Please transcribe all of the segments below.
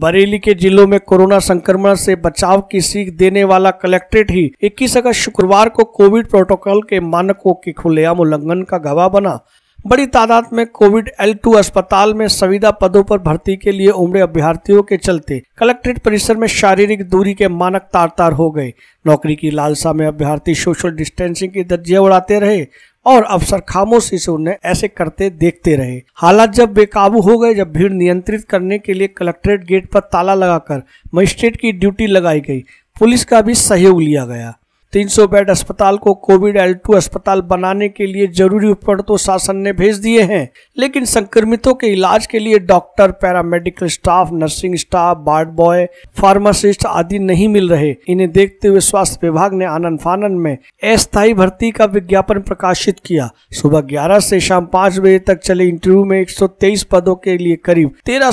बरेली के जिलों में कोरोना संक्रमण से बचाव की सीख देने वाला कलेक्ट्रेट ही 21 अगस्त शुक्रवार को कोविड प्रोटोकॉल के मानकों के खुलेआम उल्लंघन का गवाह बना बड़ी तादाद में कोविड एल टू अस्पताल में संविदा पदों पर भर्ती के लिए उम्र अभ्यर्थियों के चलते कलेक्ट्रेट परिसर में शारीरिक दूरी के मानक तार तार हो गए नौकरी की लालसा में अभ्यर्थी सोशल डिस्टेंसिंग की दर्जिया उड़ाते रहे और अफसर खामोशी से उन्हें ऐसे करते देखते रहे हालात जब बेकाबू हो गए जब भीड़ नियंत्रित करने के लिए कलेक्ट्रेट गेट पर ताला लगाकर मजिस्ट्रेट की ड्यूटी लगाई गई पुलिस का भी सहयोग लिया गया 300 बेड अस्पताल को कोविड एल टू अस्पताल बनाने के लिए जरूरी उपकरण तो शासन ने भेज दिए हैं लेकिन संक्रमितों के इलाज के लिए doctor paramedical staff nursing staff ward boy pharmacist आदि नहीं मिल रहे इन्हें देखते हुए स्वास्थ्य विभाग ने आनंद फानन में अस्थायी भर्ती का विज्ञापन प्रकाशित किया सुबह ग्यारह से शाम पाँच बजे तक चले इंटरव्यू में एक पदों के लिए करीब तेरह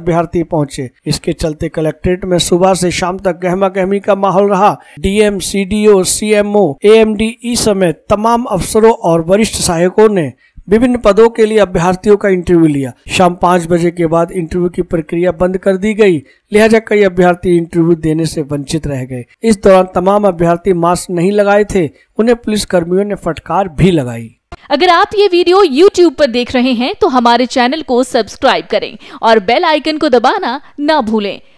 अभ्यर्थी पहुँचे इसके चलते कलेक्ट्रेट में सुबह से शाम तक गहमा गहमी का माहौल रहा DM C D CEO CMO AMD E समेत तमाम अफसरों और वरिष्ठ सहायकों ने विभिन्न पदों के लिए अभ्यर्थियों का इंटरव्यू लिया शाम पाँच बजे के बाद इंटरव्यू की प्रक्रिया बंद कर दी गई लिहाजा कई अभ्यर्थी इंटरव्यू देने से वंचित रह गए इस दौरान तमाम अभ्यर्थी मास्क नहीं लगाए थे उन्हें पुलिस कर्मियों ने फटकार भी लगाई अगर आप ये वीडियो YouTube पर देख रहे हैं तो हमारे चैनल को सब्सक्राइब करें और बेल आइकन को दबाना न भूलें